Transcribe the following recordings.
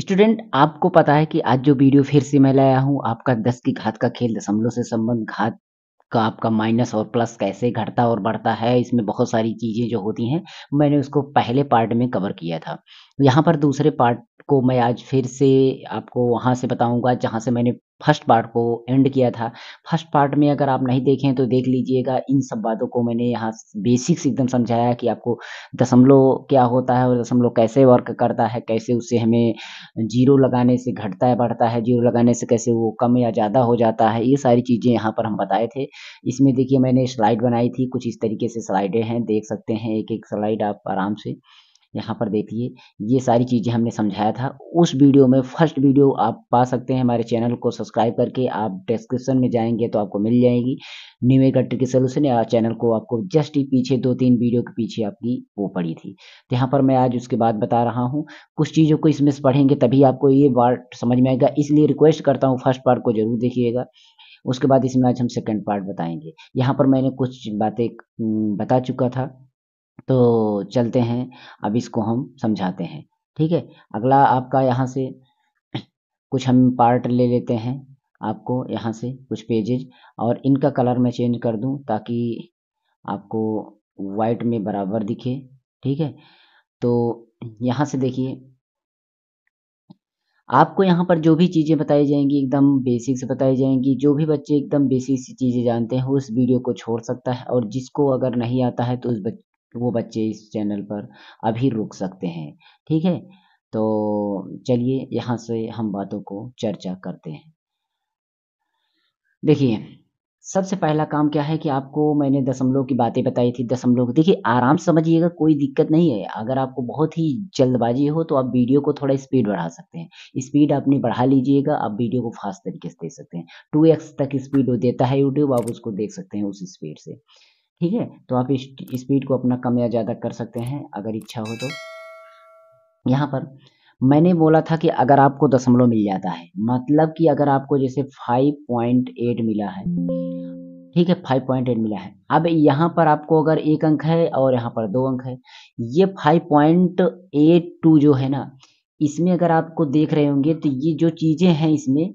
student आपको पता है कि आज जो वीडियो फिर से मैं लाया हूँ आपका दस की घात का खेल दशमलव से संबंध घात का आपका माइनस और प्लस कैसे घटता और बढ़ता है इसमें बहुत सारी चीज़ें जो होती हैं मैंने उसको पहले पार्ट में कवर किया था यहाँ पर दूसरे पार्ट को मैं आज फिर से आपको वहाँ से बताऊँगा जहाँ से मैंने फर्स्ट पार्ट को एंड किया था फर्स्ट पार्ट में अगर आप नहीं देखें तो देख लीजिएगा इन सब बातों को मैंने यहाँ बेसिक्स एकदम समझाया कि आपको दशमलव क्या होता है और दशमलव कैसे वर्क करता है कैसे उससे हमें जीरो लगाने से घटता है बढ़ता है जीरो लगाने से कैसे वो कम या ज़्यादा हो जाता है ये सारी चीज़ें यहाँ पर हम बताए थे इसमें देखिए मैंने स्लाइड बनाई थी कुछ इस तरीके से स्लाइडें हैं देख सकते हैं एक एक स्लाइड आप आराम से यहाँ पर देखिए ये सारी चीज़ें हमने समझाया था उस वीडियो में फर्स्ट वीडियो आप पा सकते हैं हमारे चैनल को सब्सक्राइब करके आप डिस्क्रिप्शन में जाएंगे तो आपको मिल जाएगी न्यू एगट्री के सोल्यूशन या चैनल को आपको जस्ट ही पीछे दो तीन वीडियो के पीछे आपकी वो पड़ी थी तो यहाँ पर मैं आज उसके बाद बता रहा हूँ कुछ चीज़ों को इसमें पढ़ेंगे तभी आपको ये पार्ट समझ में आएगा इसलिए रिक्वेस्ट करता हूँ फर्स्ट पार्ट को जरूर देखिएगा उसके बाद इसमें आज हम सेकेंड पार्ट बताएंगे यहाँ पर मैंने कुछ बातें बता चुका था तो चलते हैं अब इसको हम समझाते हैं ठीक है अगला आपका यहाँ से कुछ हम पार्ट ले लेते हैं आपको यहाँ से कुछ पेजेज और इनका कलर मैं चेंज कर दूँ ताकि आपको वाइट में बराबर दिखे ठीक है तो यहाँ से देखिए आपको यहाँ पर जो भी चीज़ें बताई जाएंगी एकदम बेसिक से बताई जाएंगी जो भी बच्चे एकदम बेसिक सी चीज़ें जानते हैं उस वीडियो को छोड़ सकता है और जिसको अगर नहीं आता है तो उस बच, तो वो बच्चे इस चैनल पर अभी रुक सकते हैं ठीक है तो चलिए यहाँ से हम बातों को चर्चा करते हैं देखिए सबसे पहला काम क्या है कि आपको मैंने दशमलव की बातें बताई थी दशमलव देखिए आराम समझिएगा कोई दिक्कत नहीं है अगर आपको बहुत ही जल्दबाजी हो तो आप वीडियो को थोड़ा स्पीड बढ़ा सकते हैं स्पीड अपनी बढ़ा लीजिएगा आप वीडियो को फास्ट तरीके से देख सकते हैं टू एक्स तक स्पीड देता है यूट्यूब आप उसको देख सकते हैं उस स्पीड से ठीक है तो आप इस स्पीड को अपना कम या ज़्यादा कर सकते हैं अगर इच्छा हो तो यहाँ पर मैंने बोला था कि अगर आपको दशमलव मिल जाता है मतलब कि अगर आपको जैसे 5.8 मिला है ठीक है 5.8 मिला है अब यहाँ पर आपको अगर एक अंक है और यहाँ पर दो अंक है ये 5.82 जो है ना इसमें अगर आपको देख रहे होंगे तो ये जो चीज़ें हैं इसमें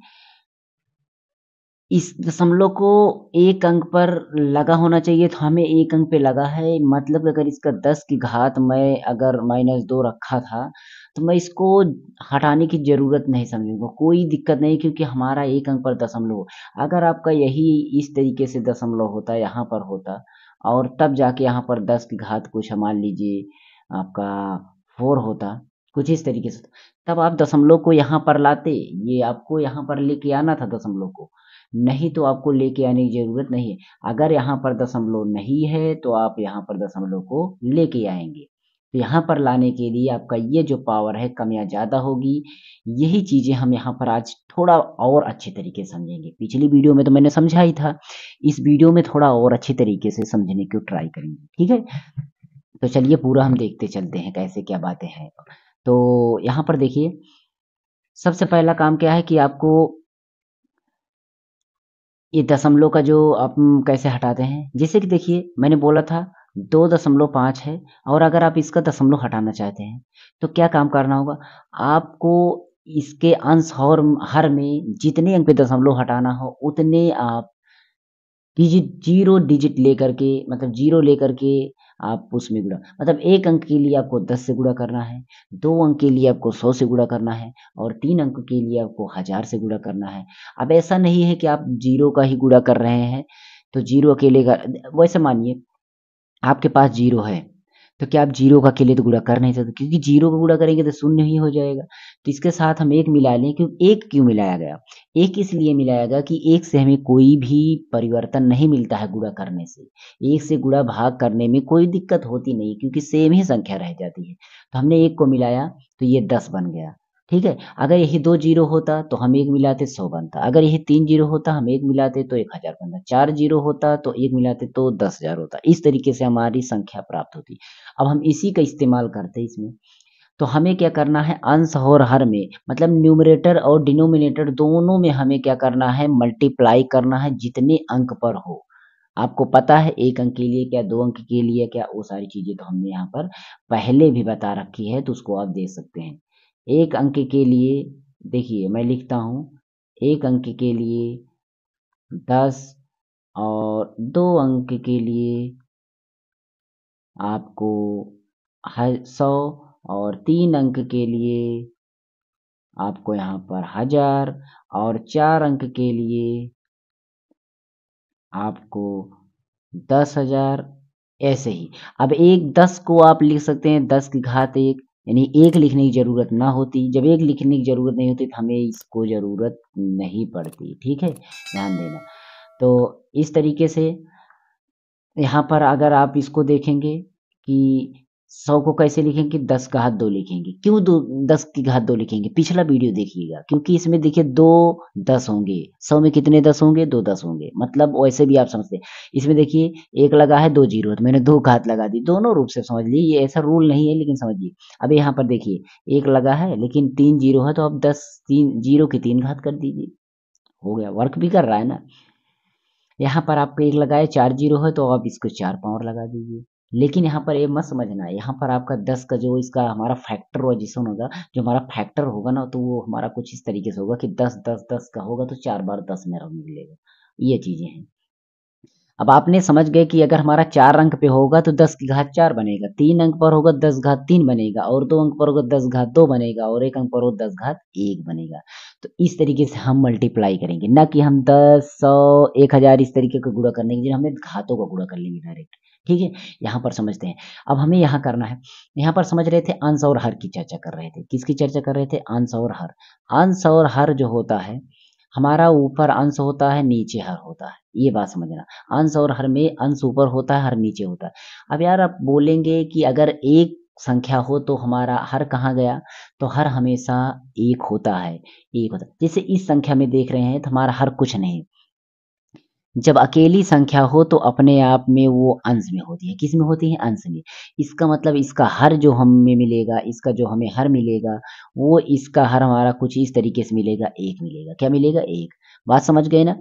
इस दशमलव को एक अंक पर लगा होना चाहिए तो हमें एक अंक पे लगा है मतलब अगर इसका दस की घात मैं अगर माइनस दो रखा था तो मैं इसको हटाने की ज़रूरत नहीं समझूंगा कोई दिक्कत नहीं क्योंकि हमारा एक अंक पर दशमलव अगर आपका यही इस तरीके से दशमलव होता यहाँ पर होता और तब जाके यहाँ पर दस की घात कुछ मान लीजिए आपका फोर होता कुछ इस तरीके से तब आप दशमलव को यहाँ पर लाते ये आपको यहाँ पर लेके आना था दशमलव को नहीं तो आपको लेके आने की ज़रूरत नहीं है अगर यहाँ पर दशमलव नहीं है तो आप यहाँ पर दशमलव को लेके आएंगे तो यहाँ पर लाने के लिए आपका ये जो पावर है कम या ज़्यादा होगी यही चीज़ें हम यहाँ पर आज थोड़ा और अच्छे तरीके से समझेंगे पिछली वीडियो में तो मैंने समझा ही था इस वीडियो में थोड़ा और अच्छे तरीके से समझने की ट्राई करेंगे ठीक है तो चलिए पूरा हम देखते चलते हैं कैसे क्या बातें हैं तो यहाँ पर देखिए सबसे पहला काम क्या है कि आपको ये दशमलव का जो आप कैसे हटाते हैं जैसे कि देखिए मैंने बोला था दो दशमलव पाँच है और अगर आप इसका दशमलव हटाना चाहते हैं तो क्या काम करना होगा आपको इसके अंश और हर में जितने अंक पे दशमलव हटाना हो उतने आप डिजिट जीरो डिजिट लेकर के मतलब जीरो लेकर के आप उसमें गुणा मतलब एक अंक के लिए आपको दस से गुणा करना है दो अंक के लिए आपको सौ से गुणा करना है और तीन अंक के लिए आपको हज़ार से गुणा करना है अब ऐसा नहीं है कि आप जीरो का ही गुणा कर रहे हैं तो जीरो अकेले का वैसे मानिए आपके पास जीरो है तो क्या आप जीरो का अकेले तो गुड़ा कर नहीं सकते क्योंकि जीरो का गुड़ा करेंगे तो शून्य ही हो जाएगा तो इसके साथ हम एक मिला लें क्योंकि एक क्यों मिलाया गया एक इसलिए मिलाया गया कि एक से हमें कोई भी परिवर्तन नहीं मिलता है गुड़ा करने से एक से गुड़ा भाग करने में कोई दिक्कत होती नहीं क्योंकि सेम ही संख्या रह जाती है तो हमने एक को मिलाया तो ये दस बन गया ठीक है अगर यही दो जीरो होता तो हम एक मिलाते सौ बनता अगर यही तीन जीरो होता हम एक मिलाते तो एक हजार बनता चार जीरो होता तो एक मिलाते तो दस हजार होता इस तरीके से हमारी संख्या प्राप्त होती अब हम इसी का इस्तेमाल करते हैं इसमें तो हमें क्या करना है अंश और हर में मतलब न्यूमरेटर और डिनोमिनेटर दोनों में हमें क्या करना है मल्टीप्लाई करना है जितने अंक पर हो आपको पता है एक अंक के लिए क्या दो अंक के लिए क्या वो सारी चीज़ें तो हमने यहाँ पर पहले भी बता रखी है तो उसको आप देख सकते हैं एक अंक के लिए देखिए मैं लिखता हूँ एक अंक के लिए दस और दो अंक के लिए आपको सौ और तीन अंक के लिए आपको यहाँ पर हजार और चार अंक के लिए आपको दस हजार ऐसे ही अब एक दस को आप लिख सकते हैं दस की घात एक यानी एक लिखने की ज़रूरत ना होती जब एक लिखने की ज़रूरत नहीं होती तो हमें इसको ज़रूरत नहीं पड़ती ठीक है ध्यान देना तो इस तरीके से यहाँ पर अगर आप इसको देखेंगे कि सौ को कैसे लिखेंगे दस का हाथ दो लिखेंगे क्यों दो दस की घात दो लिखेंगे पिछला वीडियो देखिएगा क्योंकि इसमें देखिए दो दस होंगे सौ में कितने दस होंगे दो दस होंगे मतलब वैसे भी आप समझते इसमें देखिए एक लगा है दो जीरो तो मैंने दो घात लगा दी दोनों रूप से समझ ली ये ऐसा रूल नहीं है लेकिन समझिए अब यहाँ पर देखिए एक लगा है लेकिन तीन जीरो है तो आप दस तीन जीरो की तीन घात कर दीजिए हो गया वर्क भी कर रहा है ना यहाँ पर आपको एक लगाए चार जीरो है तो आप इसको चार पावर लगा दीजिए लेकिन यहाँ पर ये मत समझना यहाँ पर आपका दस का जो इसका हमारा फैक्टर जिसमें होगा जो हमारा फैक्टर होगा ना तो वो हमारा कुछ इस तरीके से होगा कि दस दस दस का होगा तो चार बार दस मेरा मिलेगा ये चीज़ें हैं अब आपने समझ गए कि अगर हमारा चार अंक पे होगा तो दस की घात चार बनेगा तीन अंक पर होगा दस घात तीन बनेगा और दो अंक पर होगा दस घात दो बनेगा और एक अंक पर होगा दस घात एक बनेगा तो इस तरीके से हम मल्टीप्लाई करेंगे ना कि हम दस सौ एक हजार इस तरीके का गुड़ा करने के लिए हमें घातों का गुड़ा कर लेंगे डायरेक्ट ठीक है यहाँ पर समझते हैं अब हमें यहाँ करना है यहाँ पर समझ रहे थे अंश और हर की चर्चा कर रहे थे किसकी चर्चा कर रहे थे अंश और हर अंश और हर जो होता है हमारा ऊपर अंश होता है नीचे हर होता है ये बात समझना अंश और हर में अंश ऊपर होता है हर नीचे होता है अब यार आप बोलेंगे कि अगर एक संख्या हो तो हमारा हर कहाँ गया तो हर हमेशा एक होता है एक होता है जैसे इस संख्या में देख रहे हैं तो हमारा हर कुछ नहीं जब अकेली संख्या हो तो अपने आप में वो अंश में होती है किस में होती है अंश में इसका मतलब इसका हर जो हमें मिलेगा इसका जो हमें हर मिलेगा वो इसका हर हमारा कुछ इस तरीके से मिलेगा एक मिलेगा क्या मिलेगा एक बात समझ गए ना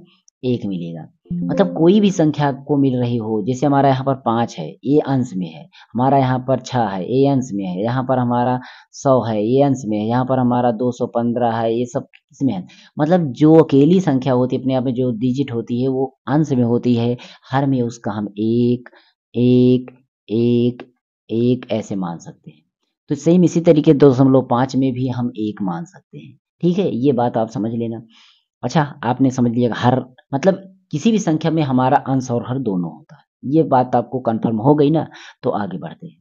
एक मिलेगा मतलब कोई भी संख्या को मिल रही हो जैसे हमारा यहाँ पर पाँच है ये अंश में है हमारा यहाँ पर छः है ये अंश में है यहाँ पर हमारा सौ है ये अंश में है यहाँ पर हमारा दो सौ पंद्रह है ये सब इसमें मतलब जो अकेली संख्या होती है अपने आप में जो डिजिट होती है वो अंश में होती है हर में उसका हम एक एक एक एक ऐसे मान सकते हैं तो सेम इसी तरीके दो दशमलव पाँच में भी हम एक मान सकते हैं ठीक है ये बात आप समझ लेना अच्छा आपने समझ लिया हर मतलब किसी भी संख्या में हमारा अंश और हर दोनों होता है ये बात आपको कन्फर्म हो गई ना तो आगे बढ़ते हैं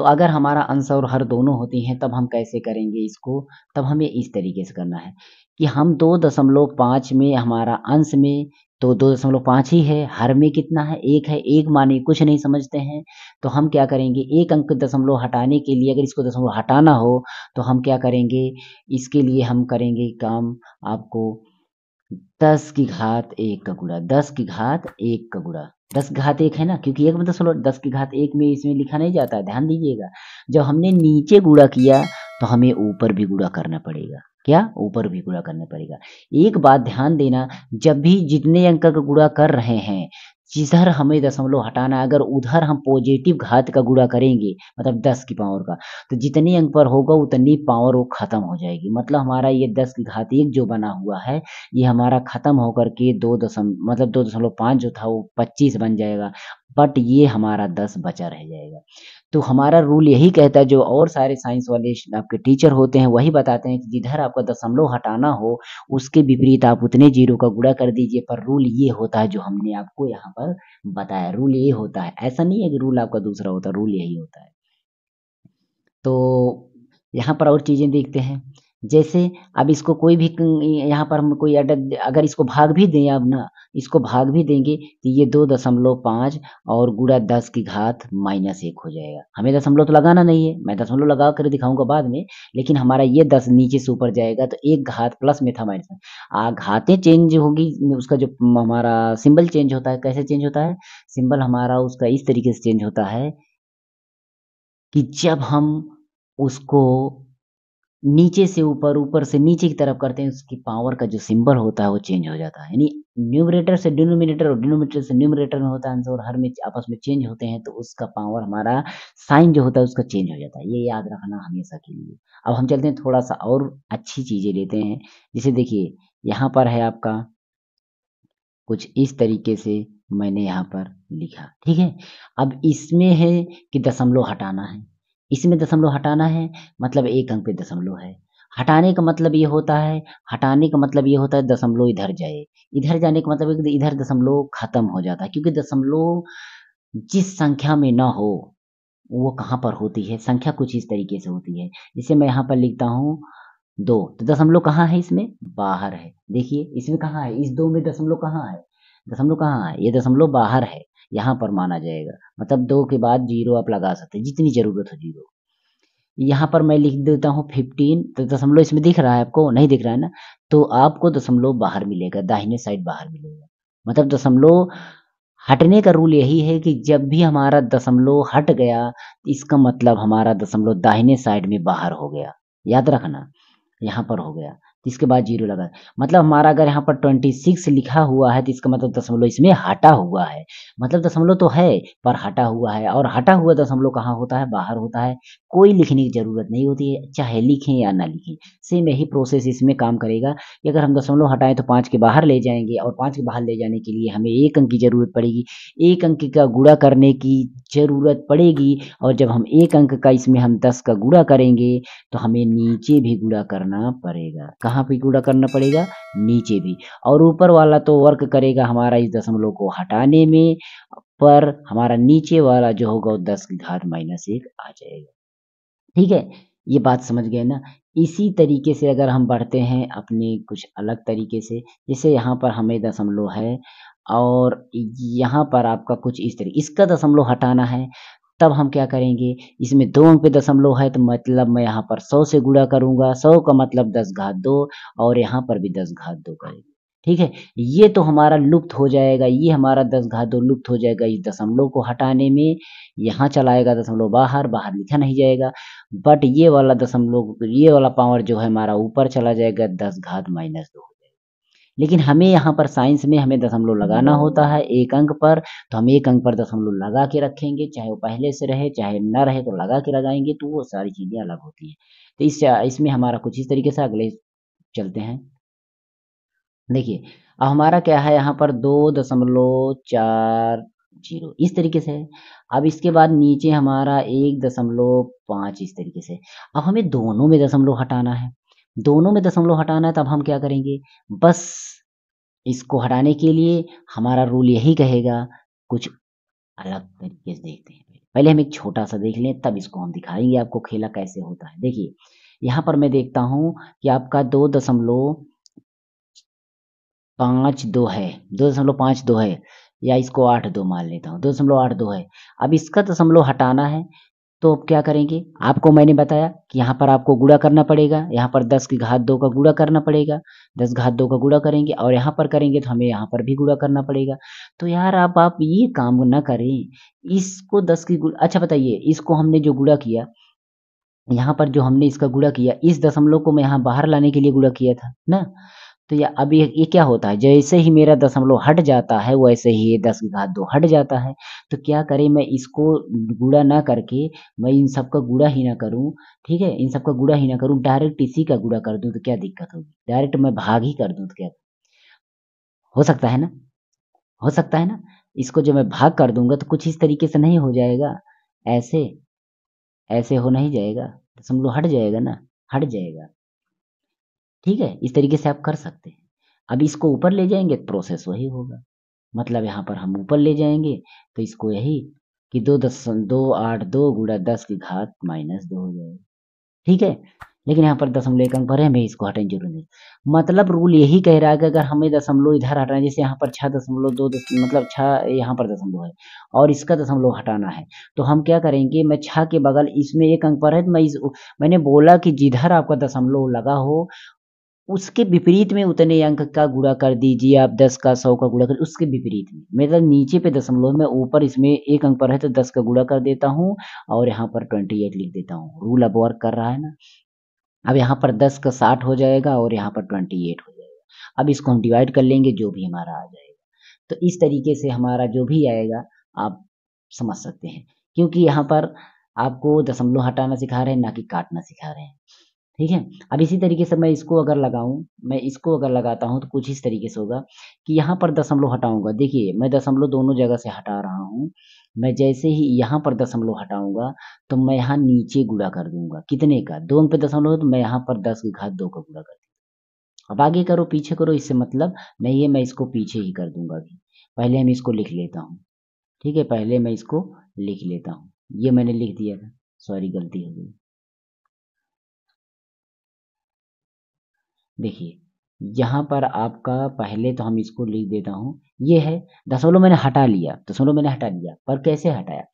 तो अगर हमारा अंश और हर दोनों होती हैं तब हम कैसे करेंगे इसको तब हमें इस तरीके से करना है कि हम दो दशमलव पाँच में हमारा अंश में तो दो दशमलव पाँच ही है हर में कितना है एक है एक माने कुछ नहीं समझते हैं तो हम क्या करेंगे एक अंक दशमलव हटाने के लिए अगर इसको दशमलव हटाना हो तो हम क्या करेंगे इसके लिए हम करेंगे काम आपको दस की घात एक का गुड़ा दस की घात एक का गुड़ा दस की घात एक है ना क्योंकि एक मतलब सोलह दस की घात एक में इसमें लिखा नहीं जाता है ध्यान दीजिएगा जब हमने नीचे गुड़ा किया तो हमें ऊपर भी गुड़ा करना पड़ेगा क्या ऊपर भी गुड़ा करना पड़ेगा एक बात ध्यान देना जब भी जितने अंक का गुड़ा कर रहे हैं जिधर हमें दशमलव हटाना है अगर उधर हम पॉजिटिव घात का गुड़ा करेंगे मतलब दस की पावर का तो जितनी अंक पर होगा उतनी पावर वो खत्म हो जाएगी मतलब हमारा ये दस की घात एक जो बना हुआ है ये हमारा खत्म होकर के दो दशम मतलब दो दशमलव पाँच जो था वो पच्चीस बन जाएगा बट ये हमारा दस बचा रह जाएगा तो हमारा रूल यही कहता है जो और सारे साइंस वाले आपके टीचर होते हैं वही बताते हैं कि जिधर आपका दशमलव हटाना हो उसके विपरीत आप उतने जीरो का गुड़ा कर दीजिए पर रूल ये होता है जो हमने आपको यहाँ पर बताया रूल ये होता है ऐसा नहीं है कि रूल आपका दूसरा होता है रूल यही होता है तो यहाँ पर और चीज़ें देखते हैं जैसे अब इसको कोई भी यहाँ पर हम कोई अडग अगर इसको भाग भी दें अब ना इसको भाग भी देंगे तो ये दो दशमलव पाँच और गुड़ा दस की घात माइनस एक हो जाएगा हमें दशमलव तो लगाना नहीं है मैं दशमलव लगा कर दिखाऊंगा बाद में लेकिन हमारा ये दस नीचे से ऊपर जाएगा तो एक घात प्लस में था माइनस में आ घातें चेंज होगी उसका जो हमारा सिंबल चेंज होता है कैसे चेंज होता है सिंबल हमारा उसका इस तरीके से चेंज होता है कि जब हम उसको नीचे से ऊपर ऊपर से नीचे की तरफ करते हैं उसकी पावर का जो सिंबल होता है वो चेंज हो जाता है यानी न्यूमरेटर से डिनोमिनेटर और डिनोमिनेटर से न्यूमरेटर में होता है आंसर और हर में आपस में चेंज होते हैं तो उसका पावर हमारा साइन जो होता है उसका चेंज हो जाता है ये याद रखना हमेशा के लिए अब हम चलते हैं थोड़ा सा और अच्छी चीज़ें लेते हैं जैसे देखिए यहाँ पर है आपका कुछ इस तरीके से मैंने यहाँ पर लिखा ठीक है अब इसमें है कि दशमलव हटाना है इसमें दशमलव हटाना है मतलब एक अंक पे दशमलव है हटाने का मतलब ये होता है हटाने का मतलब ये होता है दशमलव इधर जाए इधर जाने का मतलब इधर दशमलव खत्म हो जाता है क्योंकि दशमलव जिस संख्या में ना हो वो कहाँ पर होती है संख्या कुछ इस तरीके से होती है जैसे मैं यहाँ पर लिखता हूँ दो तो दशमलव कहाँ है इसमें बाहर है देखिए इसमें कहाँ है इस दो में दशमलव कहाँ है दशमलव तो कहाँ है ये दशमलव तो बाहर है यहाँ पर माना जाएगा मतलब दो के बाद जीरो आप लगा सकते हैं जितनी ज़रूरत हो जीरो यहाँ पर मैं लिख देता हूँ फिफ्टीन तो दशमलव तो इसमें दिख रहा है आपको नहीं दिख रहा है ना तो आपको दशमलव बाहर मिलेगा दाहिने साइड बाहर मिलेगा मतलब दशमलव हटने का रूल यही है कि जब भी हमारा दशमलव हट गया इसका मतलब हमारा दशमलव दाहिने साइड में बाहर हो गया याद रखना यहाँ पर हो गया इसके बाद जीरो लगा मतलब हमारा अगर यहाँ पर ट्वेंटी सिक्स लिखा हुआ है तो इसका मतलब दशमलव इसमें हटा हुआ है मतलब दशमलव तो है पर हटा हुआ है और हटा हुआ दशमलव कहाँ होता है बाहर होता है कोई लिखने की ज़रूरत नहीं होती है चाहे लिखें या ना लिखें सेम यही प्रोसेस इसमें काम करेगा कि अगर हम दशमलव हटाएं तो पाँच के बाहर ले जाएंगे और पाँच के बाहर ले जाने के लिए हमें एक अंक की ज़रूरत पड़ेगी एक अंक का गुड़ा करने की ज़रूरत पड़ेगी और जब हम एक अंक का इसमें हम दस का गुड़ा करेंगे तो हमें नीचे भी गुड़ा करना पड़ेगा कहाँ पे गुड़ा करना पड़ेगा नीचे भी और ऊपर वाला तो वर्क करेगा हमारा इस दशमलव को हटाने में पर हमारा नीचे वाला जो होगा वो दस की घात माइनस एक आ जाएगा ठीक है ये बात समझ गए ना इसी तरीके से अगर हम बढ़ते हैं अपने कुछ अलग तरीके से जैसे यहाँ पर हमें दशमलव है और यहाँ पर आपका कुछ इस तरह इसका दशमलव हटाना है तब हम क्या करेंगे इसमें दो अंक पे दशमलव है तो मतलब मैं यहाँ पर सौ से गुणा करूंगा सौ का मतलब दस घात दो और यहाँ पर भी दस घात दो करेंगे ठीक है ये तो हमारा लुप्त हो जाएगा ये हमारा दस घात दो लुप्त हो जाएगा इस दशमलव को हटाने में यहाँ चलाएगा दशमलव बाहर बाहर लिखा नहीं जाएगा बट ये वाला दशमलव ये वाला पावर जो है हमारा ऊपर चला जाएगा दस घात माइनस दो लेकिन हमें यहाँ पर साइंस में हमें दशमलव लगाना होता है एक अंक पर तो हम एक अंक पर दशमलव लगा के रखेंगे चाहे वो पहले से रहे चाहे न रहे तो लगा के लगाएंगे तो वो सारी चीज़ें अलग होती हैं तो इस इसमें हमारा कुछ इस तरीके से अगले चलते हैं देखिए अब हमारा क्या है यहाँ पर दो दशमलव चार जीरो इस तरीके से है अब इसके बाद नीचे हमारा एक दशमलव पाँच इस तरीके से अब हमें दोनों में दशमलव हटाना है दोनों में दशमलव हटाना है तब हम क्या करेंगे बस इसको हटाने के लिए हमारा रूल यही कहेगा कुछ अलग तरीके से देखते हैं पहले हम एक छोटा सा देख लें तब इसको हम दिखाएंगे आपको खेला कैसे होता है देखिए यहाँ पर मैं देखता हूँ कि आपका दो दशमलव पाँच दो है दो दशमलव पाँच दो है या इसको आठ दो मान लेता हूँ दो दशमलव आठ दो है अब इसका दशमलव हटाना है तो आप क्या करेंगे आपको मैंने बताया कि यहाँ पर आपको गुड़ा करना पड़ेगा यहाँ पर दस की घात दो का गुड़ा करना पड़ेगा दस घात दो का गुड़ा करेंगे और यहाँ पर करेंगे तो हमें यहाँ पर भी गुड़ा करना पड़ेगा तो यार आप आप ये काम ना करें इसको दस की गुड़ा अच्छा बताइए इसको हमने जो गुड़ा किया यहाँ पर जो हमने इसका गुड़ा किया इस दशमलव को मैं यहाँ बाहर लाने के लिए गुड़ा किया था ना तो ये अभी ये क्या होता है जैसे ही मेरा दशमलव हट जाता है वैसे ही ये दस घात दो हट जाता है तो क्या करें मैं इसको गुड़ा ना करके मैं इन सब का गुड़ा ही ना करूं ठीक है इन सब का गुड़ा ही ना करूं डायरेक्ट इसी का गुड़ा कर दूं तो क्या दिक्कत होगी डायरेक्ट मैं भाग ही कर दूं तो क्या हो सकता है ना हो सकता है ना इसको जब मैं भाग कर दूंगा तो कुछ इस तरीके से नहीं हो जाएगा ऐसे ऐसे हो नहीं जाएगा दशमलव हट जाएगा ना हट जाएगा ठीक है इस तरीके से आप कर सकते हैं अब इसको ऊपर ले जाएंगे तो प्रोसेस वही होगा मतलब यहाँ पर हम ऊपर ले जाएंगे तो इसको यही कि दो दस दो आठ दो गुड़ा दस की घात माइनस दो हो जाएगा ठीक है लेकिन यहाँ पर दशमलव एक अंक भरे हमें इसको हटाएंगे जरूर नहीं मतलब रूल यही कह रहा है कि अगर हमें दशमलव इधर हटाना जैसे यहाँ पर छः दशमलव दो दस मतलब छः यहाँ पर दशमलव है और इसका दशमलव हटाना है तो हम क्या करेंगे मैं छः के बगल इसमें एक अंक पर है तो मैं इस मैंने बोला कि जिधर आपका दशमलव लगा हो उसके विपरीत में उतने अंक का गुणा कर दीजिए आप दस का सौ का गुणा कर उसके विपरीत में मतलब नीचे पे दशमलव में ऊपर इसमें एक अंक पर है तो दस का गुणा कर देता हूँ और यहाँ पर ट्वेंटी एट लिख देता हूँ रूल अब वर्क कर रहा है ना अब यहाँ पर दस का साठ हो जाएगा और यहाँ पर ट्वेंटी एट हो जाएगा अब इसको हम डिवाइड कर लेंगे जो भी हमारा आ जाएगा तो इस तरीके से हमारा जो भी आएगा आप समझ सकते हैं क्योंकि यहाँ पर आपको दशमलव हटाना सिखा रहे हैं ना कि काटना सिखा रहे हैं ठीक है अब इसी तरीके से मैं इसको अगर लगाऊं मैं इसको अगर लगाता हूं तो कुछ इस तरीके से होगा कि यहाँ पर दशमलव हटाऊंगा देखिए मैं दशमलव दोनों जगह से हटा रहा हूँ मैं जैसे ही यहाँ पर दशमलव हटाऊंगा तो मैं यहाँ नीचे गुड़ा कर दूंगा कितने का दो अंक पे दशमलव तो मैं यहाँ पर दस की घात दो का गुड़ा कर दूंगा अब आगे करो पीछे करो इससे मतलब नहीं है मैं इसको पीछे ही कर दूंगा अभी पहले हम इसको लिख लेता हूँ ठीक है पहले मैं इसको लिख लेता हूँ ये मैंने लिख दिया था सॉरी गलती हो गई देखिए यहाँ पर आपका पहले तो हम इसको लिख देता हूँ ये है दशमलव मैंने हटा लिया दशमलव मैंने हटा लिया पर कैसे हटाया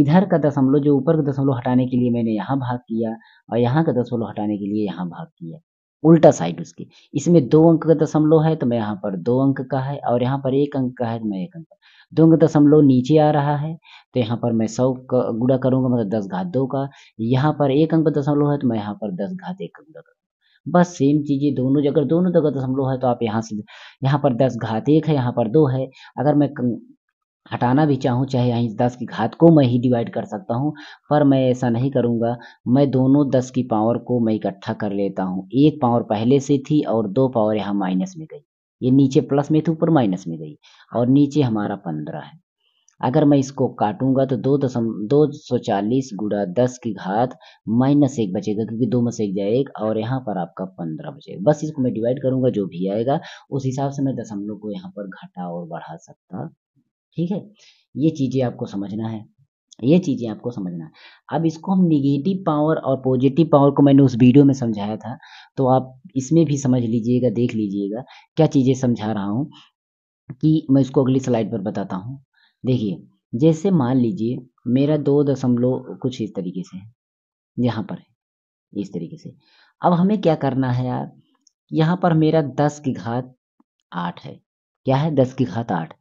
इधर का दशमलव जो ऊपर का दशमलव हटाने के लिए मैंने यहाँ भाग किया और यहाँ का दशमलव हटाने के लिए यहाँ भाग किया उल्टा साइड उसके इसमें दो अंक का दशमलव है तो मैं यहाँ पर दो अंक का है और यहाँ पर एक अंक का है तो मैं एक अंक का दो अंक दशमलव नीचे आ रहा है तो यहाँ पर मैं सौ का गुड़ा करूंगा मतलब दस घात दो का यहाँ पर एक अंक दशमलव है तो मैं यहाँ पर दस घात एक का गुड़ा करूँगा बस सेम चीज़ें दोनों जगह दोनों जगह दशमलव तो है तो आप यहाँ से यहाँ पर दस घात एक है यहाँ पर दो है अगर मैं हटाना भी चाहूँ चाहे यहीं दस की घात को मैं ही डिवाइड कर सकता हूँ पर मैं ऐसा नहीं करूँगा मैं दोनों दस की पावर को मैं इकट्ठा कर लेता हूँ एक पावर पहले से थी और दो पावर यहाँ माइनस में गई ये नीचे प्लस में थी ऊपर माइनस में गई और नीचे हमारा पंद्रह है अगर मैं इसको काटूंगा तो दो दशम दो सौ चालीस गुड़ा दस की घात माइनस एक बचेगा क्योंकि दो में से एक जाए एक और यहाँ पर आपका पंद्रह बचेगा बस इसको मैं डिवाइड करूंगा जो भी आएगा उस हिसाब से मैं दशमलव को यहाँ पर घटा और बढ़ा सकता ठीक है ये चीज़ें आपको समझना है ये चीज़ें आपको समझना है अब इसको हम निगेटिव पावर और पॉजिटिव पावर को मैंने उस वीडियो में समझाया था तो आप इसमें भी समझ लीजिएगा देख लीजिएगा क्या चीज़ें समझा रहा हूँ कि मैं इसको अगली स्लाइड पर बताता हूँ देखिए जैसे मान लीजिए मेरा दो दशमलव कुछ इस तरीके से है यहाँ पर है इस तरीके से अब हमें क्या करना है यार यहाँ पर मेरा दस की घात आठ है क्या है दस की घात आठ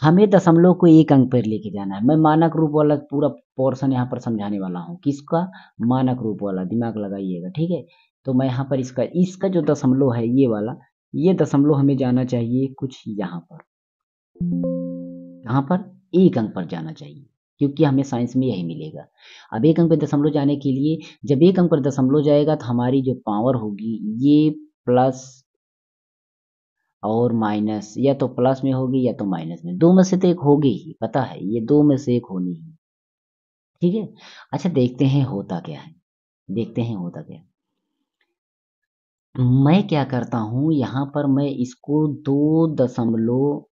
हमें दशमलव को एक अंक पर लेके जाना है मैं मानक रूप वाला पूरा पोर्शन यहाँ पर समझाने वाला हूँ किसका मानक रूप वाला दिमाग लगाइएगा ठीक है तो मैं यहाँ पर इसका इसका जो दशमलव है ये वाला ये दशमलव हमें जाना चाहिए कुछ यहाँ पर यहाँ पर एक अंक पर जाना चाहिए क्योंकि हमें साइंस में यही मिलेगा अब एक अंक पर दशमलव जाने के लिए जब एक अंक पर दशमलव जाएगा तो हमारी जो पावर होगी ये प्लस और माइनस या तो प्लस में होगी या तो माइनस में दो में से तो एक होगी ही पता है ये दो में से एक होनी है ठीक है अच्छा देखते हैं होता क्या है देखते हैं होता क्या है मैं क्या करता हूं यहां पर मैं इसको दो दशमलव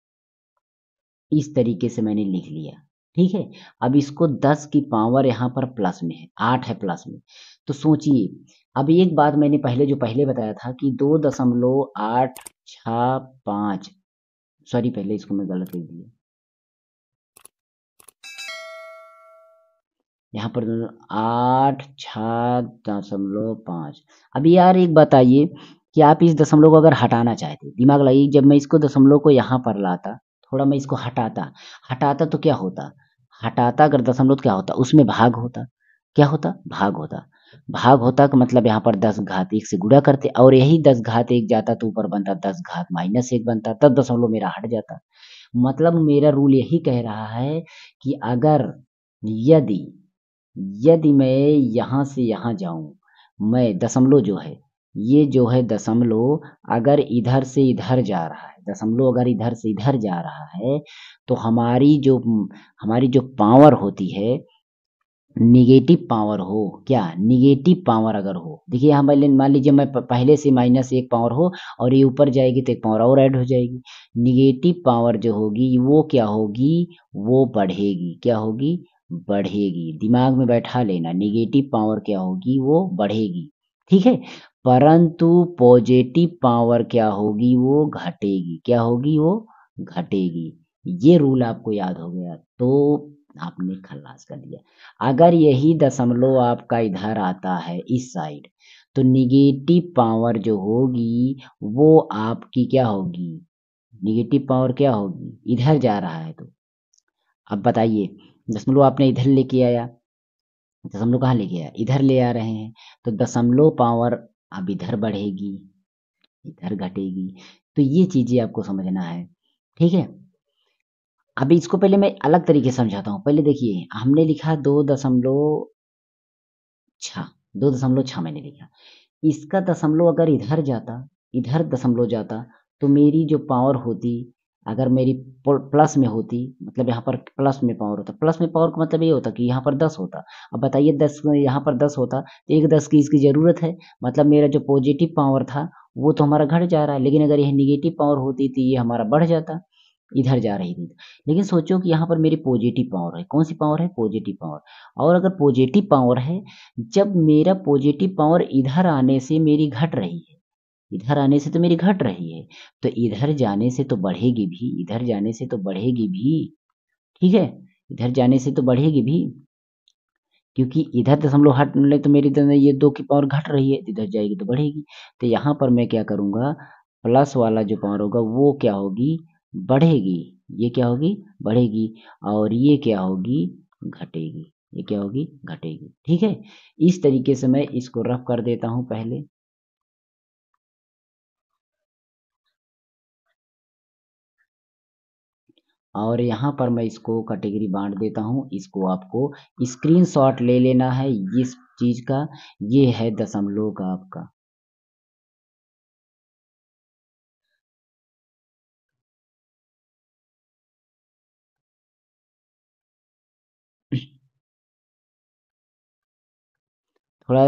इस तरीके से मैंने लिख लिया ठीक है अब इसको दस की पावर यहाँ पर प्लस में है आठ है प्लस में तो सोचिए अब एक बात मैंने पहले जो पहले बताया था कि दो दशमलव आठ छ पाँच सॉरी पहले इसको मैं गलत लिख दिया यहाँ पर आठ छ दशमलव पाँच अब यार एक बताइए कि आप इस दशमलव को अगर हटाना चाहते दिमाग लगाइए जब मैं इसको दशमलव को यहाँ पर लाता थोड़ा मैं इसको हटाता हटाता तो क्या होता हटाता अगर दशमलव क्या होता उसमें भाग होता क्या होता भाग होता भाग होता का मतलब यहाँ पर दस घात एक से गुड़ा करते और यही दस घात एक जाता तो ऊपर बनता दस घात माइनस एक बनता तब दशमलव मेरा हट जाता मतलब मेरा रूल यही कह रहा है कि अगर यदि यदि मैं यहाँ से यहाँ जाऊं मैं दशमलव जो है ये जो है दशमलव अगर इधर से इधर जा रहा है दशमलव अगर इधर से इधर जा रहा है तो हमारी जो हमारी जो पावर होती है निगेटिव पावर हो क्या निगेटिव पावर अगर हो देखिए हम पहले मान लीजिए मैं पहले से माइनस एक पावर हो और ये ऊपर जाएगी तो एक पावर और ऐड हो जाएगी निगेटिव पावर जो होगी वो क्या होगी वो बढ़ेगी क्या होगी बढ़ेगी दिमाग में बैठा लेना निगेटिव पावर क्या होगी वो बढ़ेगी ठीक है परंतु पॉजिटिव पावर क्या होगी वो घटेगी क्या होगी वो घटेगी ये रूल आपको याद हो गया तो आपने खलास कर दिया अगर यही दशमलव आपका इधर आता है इस साइड तो निगेटिव पावर जो होगी वो आपकी क्या होगी निगेटिव पावर क्या होगी इधर जा रहा है तो अब बताइए दशमलव आपने इधर लेके आया दशमलव कहाँ लेके आया इधर ले आ रहे हैं तो दशमलव पावर आप इधर बढ़ेगी इधर घटेगी तो ये चीज़ें आपको समझना है ठीक है अभी इसको पहले मैं अलग तरीके से समझाता हूँ पहले देखिए हमने लिखा दो दशमलव छ दो दशमलव छ मैंने लिखा इसका दशमलव अगर इधर जाता इधर दशमलव जाता तो मेरी जो पावर होती अगर मेरी प्लस में होती मतलब यहाँ पर प्लस में पावर होता प्लस में पावर का मतलब ये होता कि यहाँ पर दस होता अब बताइए दस यहाँ पर दस होता तो एक दस की इसकी ज़रूरत है मतलब मेरा जो पॉजिटिव पावर था वो तो हमारा घट जा रहा है लेकिन अगर यह निगेटिव पावर होती तो ये हमारा बढ़ जाता इधर जा रही थी लेकिन सोचो कि यहाँ पर मेरी पॉजिटिव पावर है कौन सी पावर है पॉजिटिव पावर और अगर पॉजिटिव पावर है जब मेरा पॉजिटिव पावर इधर आने से मेरी घट रही है इधर आने से तो मेरी घट रही है तो इधर जाने से तो बढ़ेगी भी इधर जाने से तो बढ़ेगी भी ठीक है इधर जाने से तो बढ़ेगी भी क्योंकि इधर दशमलव तो हट ले तो मेरी तो ये दो की पावर घट रही है तो इधर जाएगी तो बढ़ेगी तो यहाँ पर मैं क्या करूँगा प्लस वाला जो पावर होगा वो क्या होगी बढ़ेगी ये क्या होगी बढ़ेगी और ये क्या होगी घटेगी ये क्या होगी घटेगी ठीक है इस तरीके से मैं इसको रफ कर देता हूँ पहले और यहाँ पर मैं इसको कैटेगरी बांट देता हूँ इसको आपको स्क्रीनशॉट ले लेना है इस चीज़ का ये है दशमलव का आपका थोड़ा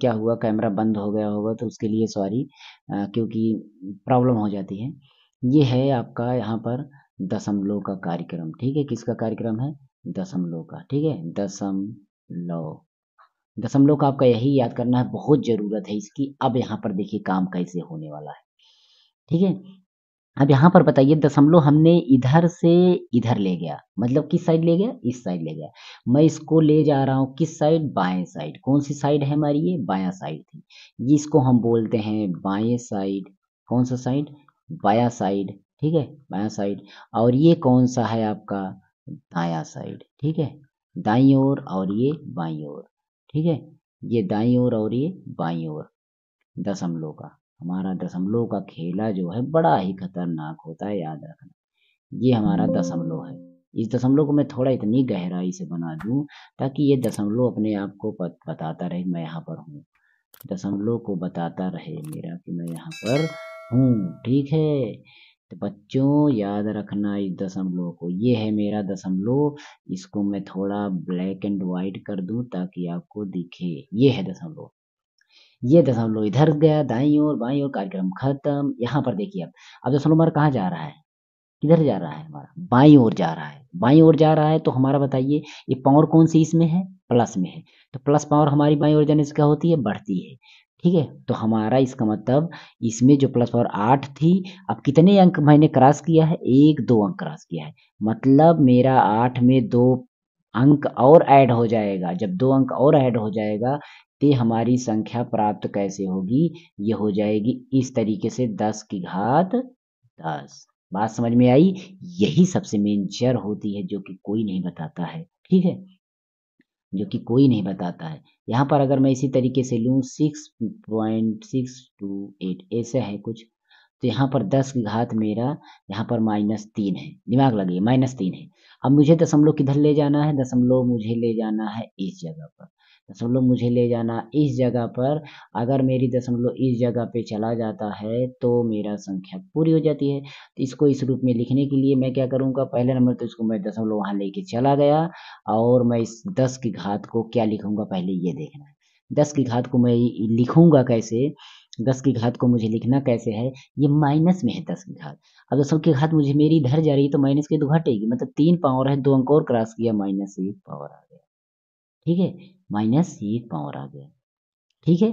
क्या हुआ कैमरा बंद हो गया होगा तो उसके लिए सॉरी क्योंकि प्रॉब्लम हो जाती है ये है आपका यहाँ पर दशमलव का कार्यक्रम ठीक है किसका कार्यक्रम है दशमलव का ठीक है लव दशमलव का आपका यही याद करना है बहुत ज़रूरत है इसकी अब यहाँ पर देखिए काम कैसे होने वाला है ठीक है अब यहाँ पर बताइए दशमलव हमने इधर से इधर ले गया मतलब किस साइड ले गया इस साइड ले गया मैं इसको ले जा रहा हूँ किस साइड बाएं साइड कौन सी साइड है हमारी ये बायां साइड थी इसको हम बोलते हैं बाएं साइड कौन सा साइड बाया साइड ठीक है बाया साइड और ये कौन सा है आपका दाया साइड ठीक है दाई ओर और ये बाई ओर ठीक है ये दाई ओर और ये बाई ओर दशमलव का हमारा दशमलव का खेला जो है बड़ा ही खतरनाक होता है याद रखना ये हमारा दशमलव है इस दशमलव को मैं थोड़ा इतनी गहराई से बना दूं ताकि ये दशमलव अपने आप को बताता रहे मैं यहाँ पर हूँ दशमलव को बताता रहे मेरा कि मैं यहाँ पर हूँ ठीक है बच्चों याद रखना इस दशमलव को ये है मेरा दशमलव इसको मैं थोड़ा ब्लैक एंड वाइट कर दूं ताकि आपको दिखे ये है दशमलव ये दशमलव इधर गया दाई और बाई और कार्यक्रम खत्म यहाँ पर देखिए अब अब दशमलव हमारा कहाँ जा रहा है किधर जा रहा है हमारा बाई ओर जा रहा है बाई ओर जा रहा है तो हमारा बताइए ये पावर कौन सी इसमें है प्लस में है तो प्लस पावर हमारी बाई ओर जाने से क्या होती है बढ़ती है ठीक है तो हमारा इसका मतलब इसमें जो प्लस पावर आठ थी अब कितने अंक मैंने क्रॉस किया है एक दो अंक क्रॉस किया है मतलब मेरा आठ में दो अंक और ऐड हो जाएगा जब दो अंक और ऐड हो जाएगा तो हमारी संख्या प्राप्त कैसे होगी ये हो जाएगी इस तरीके से दस की घात दस बात समझ में आई यही सबसे मेन चेयर होती है जो कि कोई नहीं बताता है ठीक है जो कि कोई नहीं बताता है यहाँ पर अगर मैं इसी तरीके से लूँ six point six two eight ऐसा है कुछ तो यहाँ पर दस की घात मेरा यहाँ पर माइनस तीन है दिमाग लगे माइनस तीन है अब मुझे दशमलव किधर ले जाना है दशमलव मुझे ले जाना है इस जगह पर दशमलव मुझे ले जाना इस जगह पर अगर मेरी दशमलव इस जगह पे चला जाता है तो मेरा संख्या पूरी हो जाती है तो इसको इस रूप में लिखने के लिए मैं क्या करूँगा पहले नंबर तो इसको मैं दशमलव वहाँ लेके चला गया और मैं इस दस की घात को क्या लिखूँगा पहले ये देखना दस की घात को मैं लिखूँगा कैसे दस की घात को मुझे लिखना कैसे है ये माइनस में है दस की घात अब दसों की घात मुझे मेरी इधर जा रही है तो माइनस की तो घटेगी मतलब तीन पावर है दो अंक और क्रॉस किया माइनस एक पावर आ गया ठीक है माइनस एक पावर आ गया ठीक है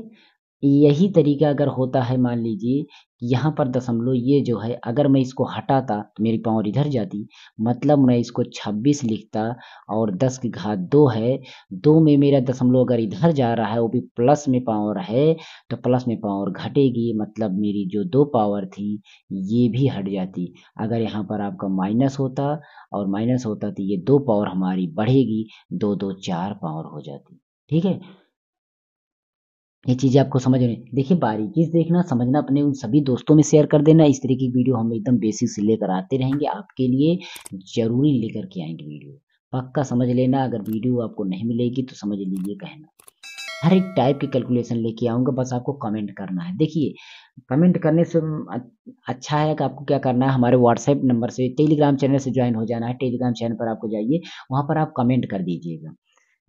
यही तरीका अगर होता है मान लीजिए यहाँ पर दशमलव ये जो है अगर मैं इसको हटाता तो मेरी पावर इधर जाती मतलब मैं इसको 26 लिखता और 10 की घात दो है दो में मेरा दशमलव अगर इधर जा रहा है वो भी प्लस में पावर है तो प्लस में पावर घटेगी मतलब मेरी जो दो पावर थी ये भी हट जाती अगर यहाँ पर आपका माइनस होता और माइनस होता तो ये दो पावर हमारी बढ़ेगी दो दो चार पावर हो जाती ठीक है ये चीज़ें आपको समझ में देखिए बारीकी से देखना समझना अपने उन सभी दोस्तों में शेयर कर देना इस तरह की वीडियो हम एकदम बेसिक से लेकर आते रहेंगे आपके लिए ज़रूरी लेकर के आएंगे वीडियो पक्का समझ लेना अगर वीडियो आपको नहीं मिलेगी तो समझ लीजिए कहना हर एक टाइप के कैलकुलेशन लेके आऊँगा बस आपको कमेंट करना है देखिए कमेंट करने से अच्छा है कि आपको क्या करना है हमारे व्हाट्सएप नंबर से टेलीग्राम चैनल से ज्वाइन हो जाना है टेलीग्राम चैनल पर आपको जाइए वहाँ पर आप कमेंट कर दीजिएगा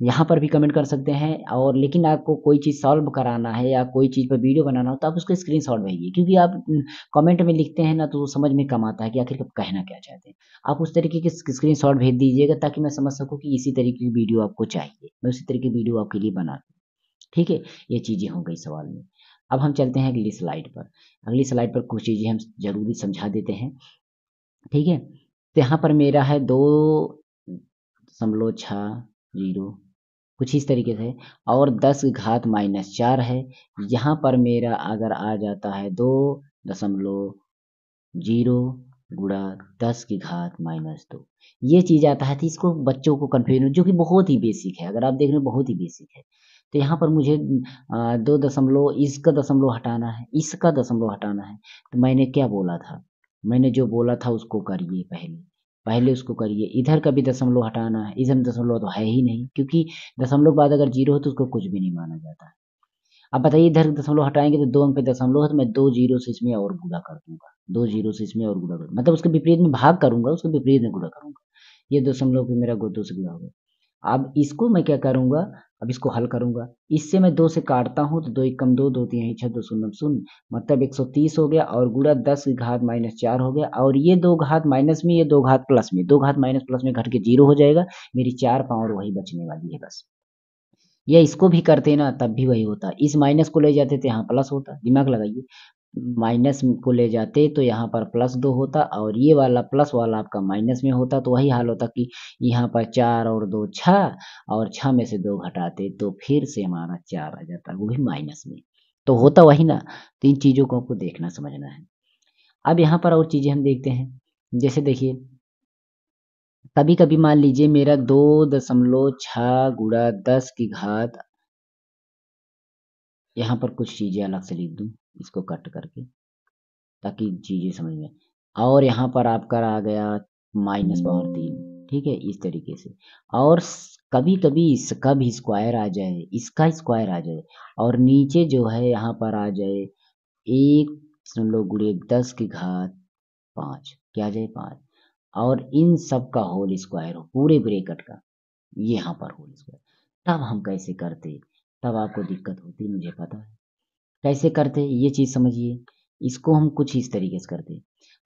यहाँ पर भी कमेंट कर सकते हैं और लेकिन आपको कोई चीज़ सॉल्व कराना है या कोई चीज़ पर वीडियो बनाना हो तो आप उसका स्क्रीन शॉट भेजिए क्योंकि आप कमेंट में लिखते हैं ना तो समझ में कम आता है कि आखिर आप कहना क्या चाहते हैं आप उस तरीके के स्क्रीन शॉट भेज दीजिएगा ताकि मैं समझ सकूँ कि इसी तरीके की वीडियो आपको चाहिए मैं उसी तरीके की वीडियो आपके लिए बना ठीक है ये चीज़ें हो गई सवाल में अब हम चलते हैं अगली स्लाइड पर अगली स्लाइड पर कुछ चीज़ें हम ज़रूरी समझा देते हैं ठीक है तो यहाँ पर मेरा है दो समलो छः जीरो कुछ इस तरीके से और दस घात माइनस चार है यहाँ पर मेरा अगर आ जाता है दो दशमलव जीरो गुड़ा दस की घात माइनस दो ये चीज़ आता है तो इसको बच्चों को कन्फ्यूजन जो कि बहुत ही बेसिक है अगर आप देख रहे हो बहुत ही बेसिक है तो यहाँ पर मुझे दो दशमलव इसका दशमलव हटाना है इसका दशमलव हटाना है तो मैंने क्या बोला था मैंने जो बोला था उसको करिए पहले पहले उसको करिए इधर का भी दशमलव हटाना है इधर दशमलव तो है ही नहीं क्योंकि दशमलव बाद अगर जीरो हो तो उसको कुछ भी नहीं माना जाता है अब बताइए इधर दशमलव हटाएंगे तो दो अंक पे दशमलव है तो मैं दो जीरो से इसमें और गुड़ा कर दूंगा दो जीरो से इसमें और गुड़ा कर मतलब उसके विपरीत में भाग करूंगा उसके विपरीत में गुड़ा करूंगा ये दशमलव पे मेरा दो से गुड़ा हो गया अब इसको मैं क्या करूंगा अब इसको हल करूंगा इससे मैं दो से काटता हूँ तो दो एक कम दो दो तीन छः दो शून्य शून्य मतलब एक सौ तीस हो गया और गुड़ा दस घात माइनस चार हो गया और ये दो घात माइनस में ये दो घात प्लस में दो घात माइनस प्लस में घट के जीरो हो जाएगा मेरी चार पावर वही बचने वाली है बस या इसको भी करते ना तब भी वही होता इस माइनस को ले जाते तो यहाँ प्लस होता दिमाग लगाइए माइनस को ले जाते तो यहाँ पर प्लस दो होता और ये वाला प्लस वाला आपका माइनस में होता तो वही हाल होता कि यहाँ पर चार और दो छः और छः में से दो घटाते तो फिर से हमारा चार आ जाता वो भी माइनस में तो होता वही ना तो इन चीज़ों को आपको देखना समझना है अब यहाँ पर और चीज़ें हम देखते हैं जैसे देखिए कभी कभी मान लीजिए मेरा दो दशमलव छ गुड़ा दस की घात यहाँ पर कुछ चीज़ें अलग से लिख दूँ इसको कट करके ताकि चीज़ें समझ में और यहाँ पर आपका आ गया माइनस पावर तीन ठीक है इस तरीके से और कभी कभी इसका भी स्क्वायर आ जाए इसका स्क्वायर आ जाए और नीचे जो है यहाँ पर आ जाए एक लो गुड़े दस की घात पाँच क्या आ जाए पाँच और इन सब का होल स्क्वायर हो पूरे ब्रेकट का ये यहाँ पर होल स्क्वायर तब हम कैसे करते तब आपको दिक्कत होती मुझे पता है कैसे करते ये चीज़ समझिए इसको हम कुछ इस तरीके से करते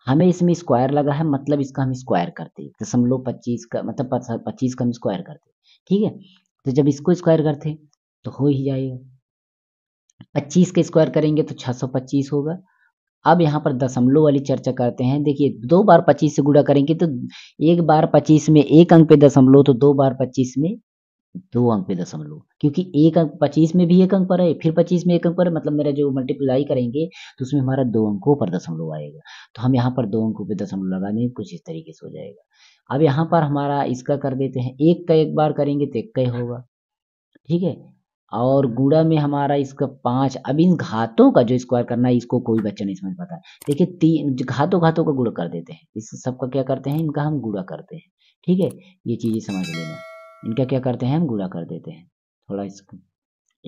हमें इसमें स्क्वायर लगा है मतलब इसका हम स्क्वायर करते दशमलव पच्चीस का मतलब पच्चीस का हम स्क्वायर करते ठीक है तो जब इसको स्क्वायर करते तो हो ही जाएगा पच्चीस का स्क्वायर करेंगे तो छः सौ पच्चीस होगा अब यहाँ पर दशमलव वाली चर्चा करते हैं देखिए दो बार पच्चीस से गुड़ा करेंगे तो एक बार पच्चीस में एक अंक पे दशमलव तो दो बार पच्चीस में दो अंक पे दशमलव क्योंकि एक अंक पच्चीस में भी एक अंक पर है फिर पच्चीस में एक अंक पर है मतलब मेरा जो मल्टीप्लाई करेंगे तो उसमें हमारा दो अंकों पर दशमलव आएगा तो हम यहाँ पर दो अंकों पे दशमलव लो लगाने कुछ इस तरीके से हो जाएगा अब यहाँ पर हमारा इसका कर देते हैं एक का एक बार करेंगे तो एक का ही होगा ठीक है और गुड़ा में हमारा इसका पांच अब इन घातों का जो स्क्वायर करना है इसको कोई बच्चा नहीं समझ पाता देखिए तीन घातों घातों का गुड़ा कर देते हैं इस सबका क्या करते हैं इनका हम गुड़ा करते हैं ठीक है ये चीज़ें समझ लेना इनका क्या करते हैं हम गुणा कर देते हैं थोड़ा इसको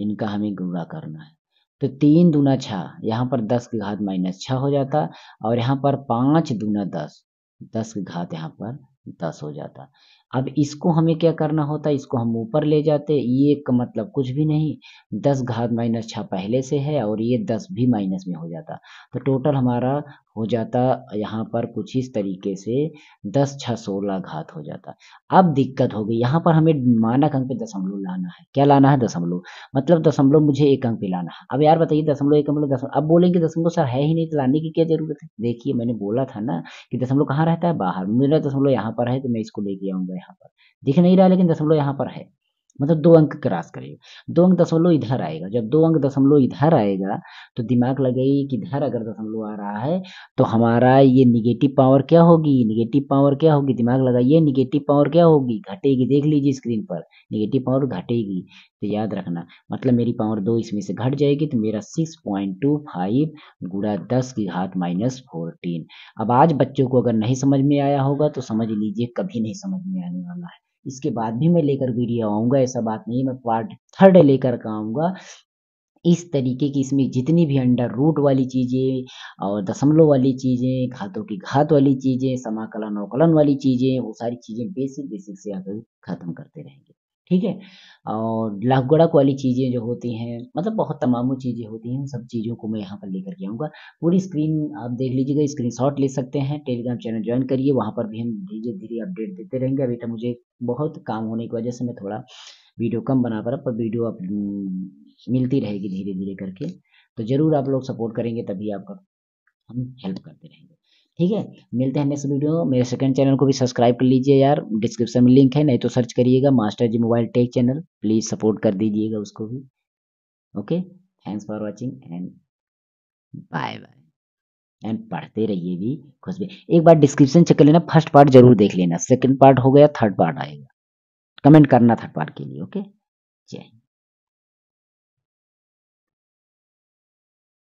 इनका हमें गुणा करना है तो तीन दूना छः यहाँ पर दस की घात माइनस छः हो जाता और यहाँ पर पाँच दूना दस दस की घात यहाँ पर दस हो जाता अब इसको हमें क्या करना होता इसको हम ऊपर ले जाते ये का मतलब कुछ भी नहीं दस घात माइनस छः पहले से है और ये दस भी माइनस में हो जाता तो टोटल हमारा हो जाता यहाँ पर कुछ इस तरीके से दस छः सोलह घात हो जाता अब दिक्कत हो गई यहाँ पर हमें मानक अंक पे दशमलव लाना है क्या लाना है दशमलव मतलब दशमलव मुझे एक अंक पे लाना है अब यार बताइए दशमलव एक अंक मतलब दशमलव अब बोलेंगे दशमलव सर है ही नहीं तो लाने की क्या जरूरत है देखिए मैंने बोला था ना कि दशमलव कहाँ रहता है बाहर मेरा दशमलव यहाँ पर है तो मैं इसको लेके आऊँगा यहाँ पर दिख नहीं रहा लेकिन दशमलव यहाँ पर है मतलब दो अंक क्रॉस करेगा दो अंक दशमलव इधर आएगा जब दो अंक दशमलव इधर आएगा तो दिमाग लगेगी कि इधर अगर दशमलव आ रहा है तो हमारा ये निगेटिव पावर क्या होगी निगेटिव पावर क्या होगी दिमाग लगाइए निगेटिव पावर क्या होगी घटेगी देख लीजिए स्क्रीन पर निगेटिव पावर घटेगी तो याद रखना मतलब मेरी पावर दो इसमें से घट जाएगी तो मेरा सिक्स पॉइंट टू फाइव गुड़ा दस की घात माइनस फोरटीन अब आज बच्चों को अगर नहीं समझ में आया होगा तो समझ लीजिए कभी नहीं समझ में आने वाला है इसके बाद भी मैं लेकर वीडियो आऊँगा ऐसा बात नहीं मैं पार्ट थर्ड लेकर के आऊँगा इस तरीके की इसमें जितनी भी अंडर रूट वाली चीज़ें और दशमलव वाली चीज़ें घातों की घात वाली चीज़ें समाकलन अवकलन वाली चीज़ें वो सारी चीज़ें बेसिक बेसिक से आकर खत्म करते रहेंगे ठीक है और लाभगढ़क वाली चीज़ें जो होती हैं मतलब बहुत तमाम चीज़ें होती हैं उन सब चीज़ों को मैं यहाँ पर लेकर के आऊँगा पूरी स्क्रीन आप देख लीजिएगा शॉट ले सकते हैं टेलीग्राम चैनल ज्वाइन करिए वहाँ पर भी हम धीरे धीरे अपडेट देते रहेंगे अभी तो मुझे बहुत काम होने की वजह से मैं थोड़ा वीडियो कम बना पा रहा पर वीडियो आप हम्म, मिलती रहेगी धीरे धीरे करके तो ज़रूर आप लोग सपोर्ट करेंगे तभी आपका हम हेल्प करते रहेंगे ठीक है मिलते हैं नेक्स्ट वीडियो मेरे सेकंड चैनल को भी सब्सक्राइब कर लीजिए यार डिस्क्रिप्शन में लिंक है नहीं तो सर्च करिएगा master ji mobile tech channel please support कर दीजिएगा उसको भी okay thanks for watching and bye bye and पढ़ते रहिए भी खुश भी एक बार डिस्क्रिप्शन चेक कर लेना फर्स्ट पार्ट जरूर देख लेना सेकंड पार्ट हो गया थर्ड पार्ट आएगा कमेंट करना थर्ड पार्ट के लिए ओके जय